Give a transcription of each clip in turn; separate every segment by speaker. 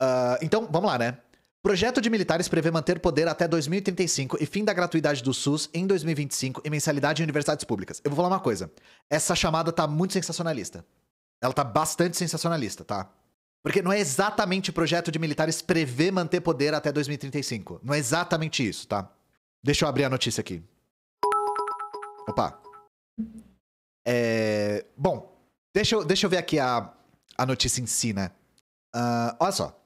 Speaker 1: Ah, então, vamos lá, né? Projeto de militares prevê manter poder até 2035 e fim da gratuidade do SUS em 2025 e mensalidade em universidades públicas. Eu vou falar uma coisa. Essa chamada tá muito sensacionalista. Ela tá bastante sensacionalista, tá? Porque não é exatamente projeto de militares prevê manter poder até 2035. Não é exatamente isso, tá? Deixa eu abrir a notícia aqui. Opa. É... Bom, deixa eu, deixa eu ver aqui a, a notícia em si, né? Uh, olha só.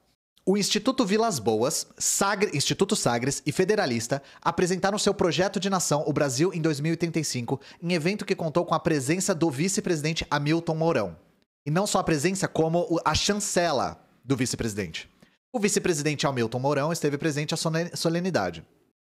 Speaker 1: O Instituto Vilas Boas, Sagre, Instituto Sagres e Federalista apresentaram seu projeto de nação O Brasil em 2085 em evento que contou com a presença do vice-presidente Hamilton Mourão. E não só a presença, como a chancela do vice-presidente. O vice-presidente Hamilton Mourão esteve presente à solenidade.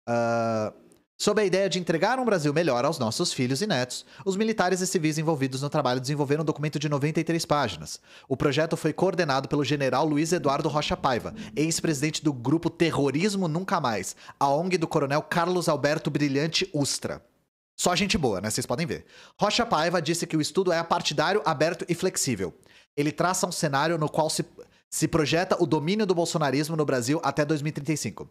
Speaker 1: Uh, Sob a ideia de entregar um Brasil melhor aos nossos filhos e netos, os militares e civis envolvidos no trabalho desenvolveram um documento de 93 páginas. O projeto foi coordenado pelo general Luiz Eduardo Rocha Paiva, ex-presidente do grupo Terrorismo Nunca Mais, a ONG do coronel Carlos Alberto Brilhante Ustra. Só gente boa, né? Vocês podem ver. Rocha Paiva disse que o estudo é apartidário, aberto e flexível. Ele traça um cenário no qual se, se projeta o domínio do bolsonarismo no Brasil até 2035. Uh,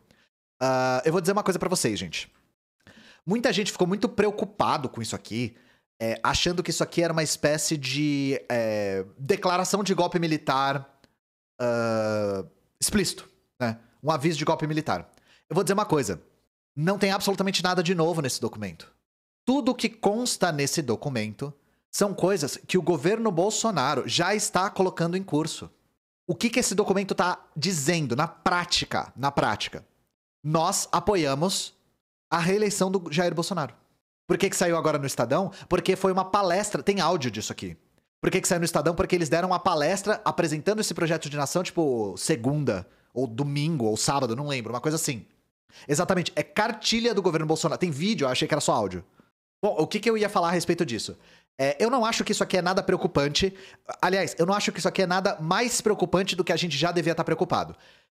Speaker 1: ah, eu vou dizer uma coisa para vocês, gente. Muita gente ficou muito preocupado com isso aqui, é, achando que isso aqui era uma espécie de é, declaração de golpe militar uh, explícito, né? Um aviso de golpe militar. Eu vou dizer uma coisa: não tem absolutamente nada de novo nesse documento. Tudo que consta nesse documento são coisas que o governo Bolsonaro já está colocando em curso. O que, que esse documento está dizendo na prática? Na prática, nós apoiamos a reeleição do Jair Bolsonaro. Por que, que saiu agora no Estadão? Porque foi uma palestra. Tem áudio disso aqui. Por que, que saiu no Estadão? Porque eles deram uma palestra apresentando esse projeto de nação, tipo, segunda, ou domingo, ou sábado, não lembro, uma coisa assim. Exatamente, é cartilha do governo Bolsonaro. Tem vídeo, eu achei que era só áudio. Bom, o que, que eu ia falar a respeito disso? É, eu não acho que isso aqui é nada preocupante. Aliás, eu não acho que isso aqui é nada mais preocupante do que a gente já devia estar preocupado.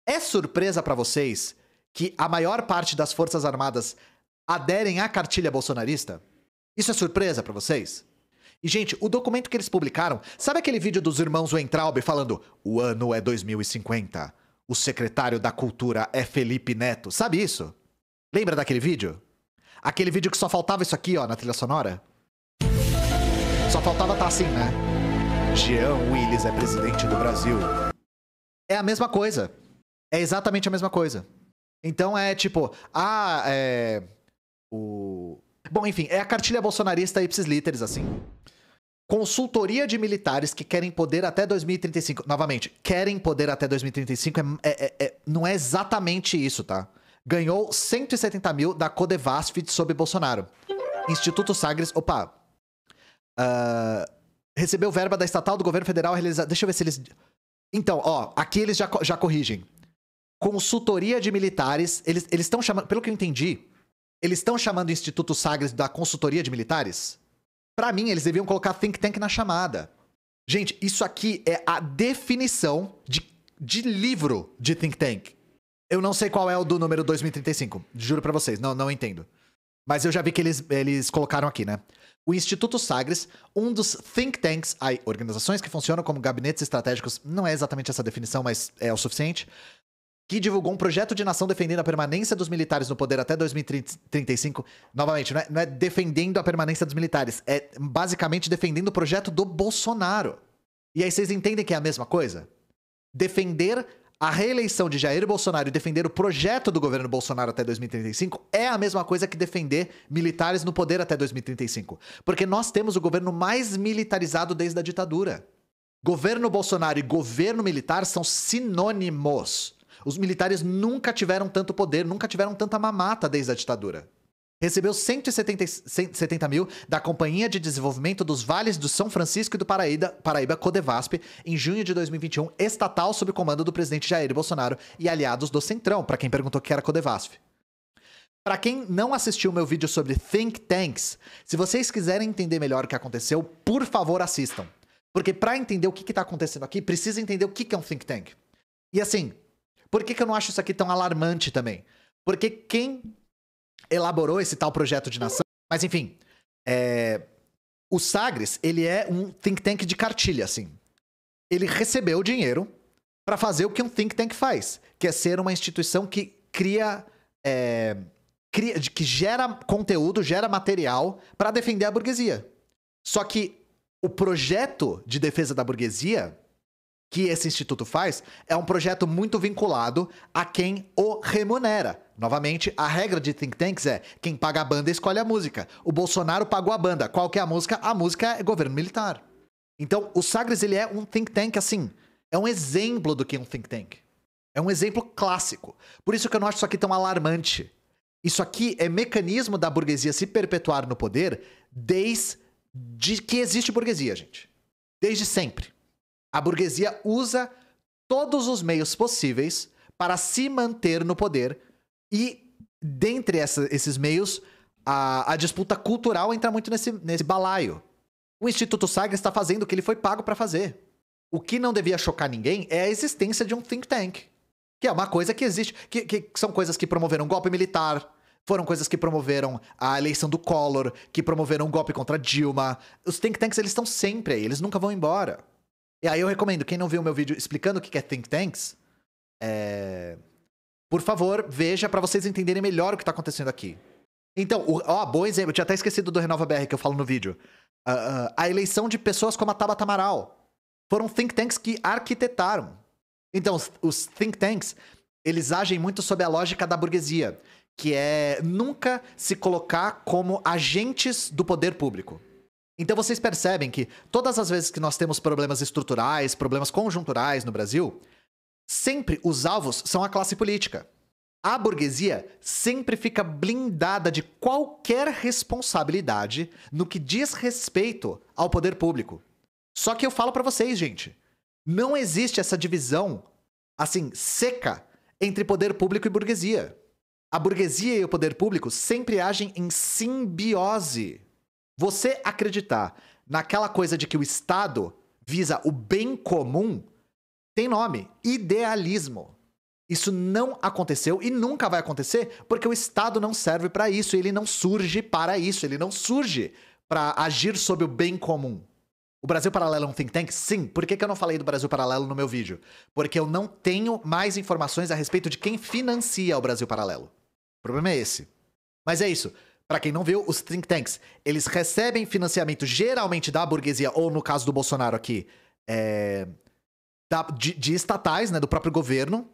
Speaker 1: É surpresa para vocês que a maior parte das Forças Armadas aderem à cartilha bolsonarista? Isso é surpresa para vocês? E, gente, o documento que eles publicaram, sabe aquele vídeo dos irmãos Weintraub falando o ano é 2050? O secretário da Cultura é Felipe Neto. Sabe isso? Lembra daquele vídeo? Aquele vídeo que só faltava isso aqui, ó, na trilha sonora? Só faltava tá assim, né? Jean Willis é presidente do Brasil. É a mesma coisa. É exatamente a mesma coisa. Então é tipo, ah, é. O. Bom, enfim, é a cartilha bolsonarista ipsis literis, assim. Consultoria de militares que querem poder até 2035. Novamente, querem poder até 2035 é, é, é, é não é exatamente isso, tá? Ganhou 170 mil da Codevasfit sob Bolsonaro. Instituto Sagres. Opa! Uh, recebeu verba da estatal do governo federal realizada. Deixa eu ver se eles. Então, ó, aqui eles já, já corrigem consultoria de militares. Eles estão chamando, pelo que eu entendi, eles estão chamando o Instituto Sagres da consultoria de militares? Para mim, eles deviam colocar think tank na chamada. Gente, isso aqui é a definição de, de livro de think tank. Eu não sei qual é o do número 2035, juro para vocês, não, não entendo. Mas eu já vi que eles, eles colocaram aqui, né? O Instituto Sagres, um dos think tanks, aí, organizações que funcionam como gabinetes estratégicos, não é exatamente essa definição, mas é o suficiente, que divulgou um projeto de nação defendendo a permanência dos militares no poder até 2035. Novamente, não é, não é defendendo a permanência dos militares, é basicamente defendendo o projeto do Bolsonaro. E aí vocês entendem que é a mesma coisa? Defender a reeleição de Jair Bolsonaro e defender o projeto do governo Bolsonaro até 2035 é a mesma coisa que defender militares no poder até 2035. Porque nós temos o governo mais militarizado desde a ditadura. Governo Bolsonaro e governo militar são sinônimos. Os militares nunca tiveram tanto poder, nunca tiveram tanta mamata desde a ditadura. Recebeu 170, 170 mil da Companhia de Desenvolvimento dos Vales do São Francisco e do Paraíba, Paraíba Codevasp, em junho de 2021, estatal sob comando do presidente Jair Bolsonaro e aliados do Centrão, para quem perguntou o que era CODEVASP, Para quem não assistiu meu vídeo sobre think tanks, se vocês quiserem entender melhor o que aconteceu, por favor assistam. Porque para entender o que está acontecendo aqui, precisa entender o que, que é um think tank. E assim, por que, que eu não acho isso aqui tão alarmante também? Porque quem elaborou esse tal projeto de nação. Mas enfim, é... o Sagres, ele é um think tank de cartilha, assim. Ele recebeu dinheiro para fazer o que um think tank faz, que é ser uma instituição que cria. É... cria que gera conteúdo, gera material para defender a burguesia. Só que o projeto de defesa da burguesia que esse instituto faz é um projeto muito vinculado a quem o remunera. Novamente, a regra de think tanks é quem paga a banda escolhe a música. O Bolsonaro pagou a banda. Qual que é a música? A música é governo militar. Então, o Sagres ele é um think tank assim, é um exemplo do que é um think tank. É um exemplo clássico. Por isso que eu não acho isso aqui tão alarmante. Isso aqui é mecanismo da burguesia se perpetuar no poder desde que existe burguesia, gente. Desde sempre. A burguesia usa todos os meios possíveis para se manter no poder e, dentre essa, esses meios, a, a, disputa cultural entra muito nesse, nesse balaio. O Instituto Sagres está fazendo o que ele foi pago para fazer. O que não devia chocar ninguém é a existência de um think tank, que é uma coisa que existe, que, que são coisas que promoveram golpe militar, foram coisas que promoveram a eleição do Collor, que promoveram um golpe contra Dilma. Os think tanks, eles estão sempre aí, eles nunca vão embora. E aí eu recomendo, quem não viu meu vídeo explicando o que é think tanks, é... por favor, veja para vocês entenderem melhor o que tá acontecendo aqui. Então, o, ó, bom exemplo, eu tinha até esquecido do Renova BR que eu falo no vídeo. Uh, uh, a eleição de pessoas como a Tabata Amaral. Foram think tanks que arquitetaram. Então, os, os think tanks, eles agem muito sob a lógica da burguesia, que é nunca se colocar como agentes do poder público. Então vocês percebem que todas as vezes que nós temos problemas estruturais, problemas conjunturais no Brasil, sempre os alvos são a classe política. A burguesia sempre fica blindada de qualquer responsabilidade no que diz respeito ao poder público. Só que eu falo para vocês, gente, não existe essa divisão assim seca entre poder público e burguesia. A burguesia e o poder público sempre agem em simbiose. Você acreditar naquela coisa de que o Estado visa o bem comum tem nome: idealismo. Isso não aconteceu e nunca vai acontecer porque o Estado não serve para isso, ele não surge para isso, ele não surge para agir sobre o bem comum. O Brasil Paralelo é um think tank? Sim. Por que, que eu não falei do Brasil Paralelo no meu vídeo? Porque eu não tenho mais informações a respeito de quem financia o Brasil Paralelo. O problema é esse. Mas é isso. Para quem não viu, os think tanks, eles recebem financiamento geralmente da burguesia, ou no caso do Bolsonaro aqui, é, da, de, de, estatais, né, do próprio governo,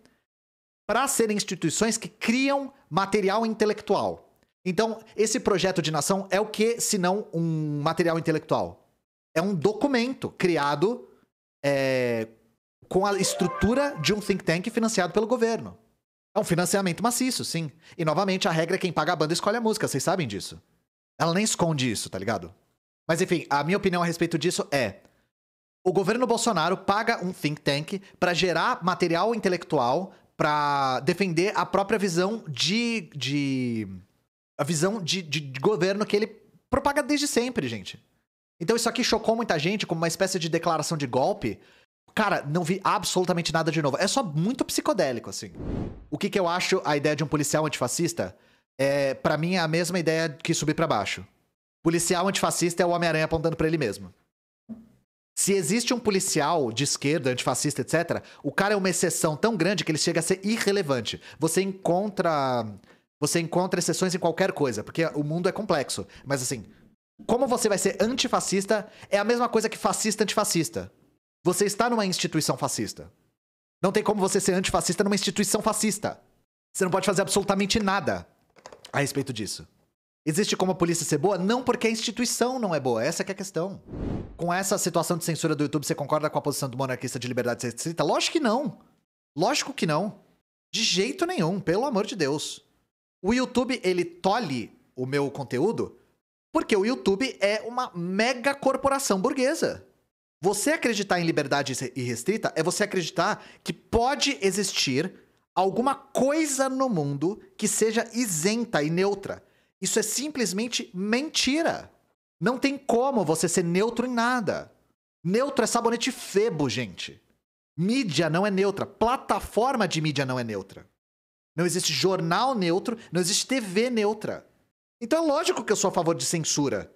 Speaker 1: para serem instituições que criam material intelectual. Então, esse projeto de nação é o que, se não um material intelectual? É um documento criado é, com a estrutura de um think tank financiado pelo governo. É um financiamento maciço, sim. E novamente, a regra é quem paga a banda escolhe a música, vocês sabem disso. Ela nem esconde isso, tá ligado? Mas enfim, a minha opinião a respeito disso é: o governo Bolsonaro paga um think tank para gerar material intelectual para defender a própria visão de. de a visão de, de, de governo que ele propaga desde sempre, gente. Então isso aqui chocou muita gente como uma espécie de declaração de golpe, Cara, não vi absolutamente nada de novo. É só muito psicodélico, assim. O que, que eu acho a ideia de um policial antifascista? É, para mim, é a mesma ideia que subir para baixo. Policial antifascista é o Homem-Aranha apontando para ele mesmo. Se existe um policial de esquerda, antifascista, etc., o cara é uma exceção tão grande que ele chega a ser irrelevante. Você encontra. Você encontra exceções em qualquer coisa, porque o mundo é complexo. Mas assim, como você vai ser antifascista é a mesma coisa que fascista antifascista. Você está numa instituição fascista. Não tem como você ser antifascista numa instituição fascista. Você não pode fazer absolutamente nada a respeito disso. Existe como a polícia ser boa? Não, porque a instituição não é boa. Essa é, que é a questão. Com essa situação de censura do YouTube, você concorda com a posição do monarquista de liberdade de Lógico que não. Lógico que não. De jeito nenhum, pelo amor de Deus. O YouTube, ele tolhe o meu conteúdo porque o YouTube é uma mega corporação burguesa. Você acreditar em liberdade irrestrita é você acreditar que pode existir alguma coisa no mundo que seja isenta e neutra. Isso é simplesmente mentira. Não tem como você ser neutro em nada. Neutro é sabonete febo, gente. Mídia não é neutra. Plataforma de mídia não é neutra. Não existe jornal neutro, não existe TV neutra. Então é lógico que eu sou a favor de censura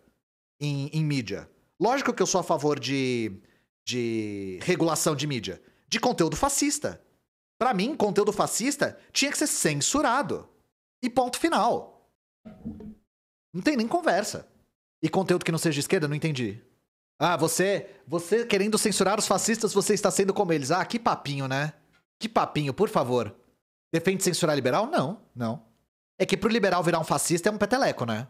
Speaker 1: em, em mídia. Lógico que eu sou a favor de, de regulação de mídia, de conteúdo fascista. Para mim, conteúdo fascista tinha que ser censurado. E ponto final. Não tem nem conversa. E conteúdo que não seja de esquerda, não entendi. Ah, você, você querendo censurar os fascistas, você está sendo como eles. Ah, que papinho, né? Que papinho, por favor. Defende censurar liberal? Não, não. É que pro liberal virar um fascista é um peteleco, né?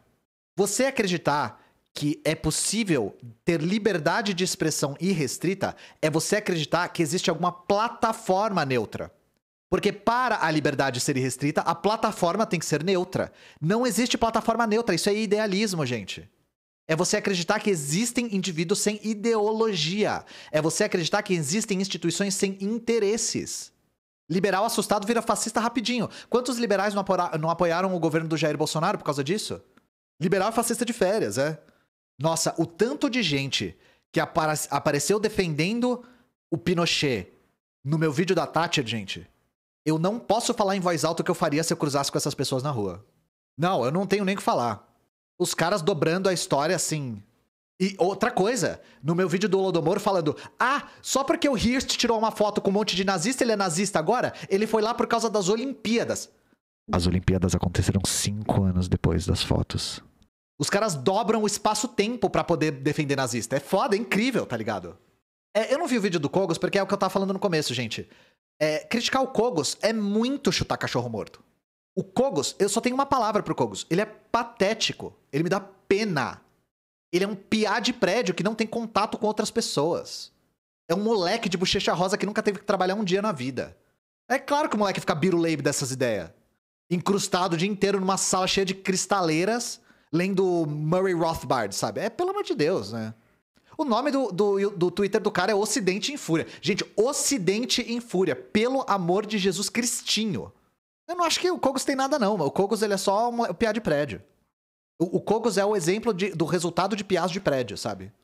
Speaker 1: Você acreditar que é possível ter liberdade de expressão irrestrita é você acreditar que existe alguma plataforma neutra. Porque para a liberdade ser irrestrita, a plataforma tem que ser neutra. Não existe plataforma neutra, isso é idealismo, gente. É você acreditar que existem indivíduos sem ideologia. É você acreditar que existem instituições sem interesses. Liberal assustado vira fascista rapidinho. Quantos liberais não, apoiaram o governo do Jair Bolsonaro por causa disso? Liberal é fascista de férias, é? Nossa, o tanto de gente que apareceu defendendo o Pinochet no meu vídeo da Thatcher, gente. Eu não posso falar em voz alta o que eu faria se eu cruzasse com essas pessoas na rua. Não, eu não tenho nem o que falar. Os caras dobrando a história assim. E outra coisa, no meu vídeo do Holodomor falando: Ah, só porque o Hirst tirou uma foto com um monte de nazista, ele é nazista agora? Ele foi lá por causa das Olimpíadas. As Olimpíadas aconteceram cinco anos depois das fotos. Os caras dobram o espaço-tempo para poder defender nazista. É foda, é incrível, tá ligado? É, eu não vi o vídeo do Kogos porque é o que eu tava falando no começo, gente. É, criticar o Kogos é muito chutar cachorro morto. O Kogos, eu só tenho uma palavra pro Kogos. Ele é patético. Ele me dá pena. Ele é um piá de prédio que não tem contato com outras pessoas. É um moleque de bochecha rosa que nunca teve que trabalhar um dia na vida. É claro que o moleque fica biruleibe dessas ideias. Incrustado o dia inteiro numa sala cheia de cristaleiras lendo Murray Rothbard, sabe? É pelo amor de Deus, né? O nome do, do, do Twitter do cara é Ocidente em Fúria. Gente, Ocidente em Fúria, pelo amor de Jesus Cristinho. Eu não acho que o Cogos tem nada, não. O Cogos ele é só uma piada de prédio. O, o Cogos é o exemplo de, do resultado de piás de prédio, sabe?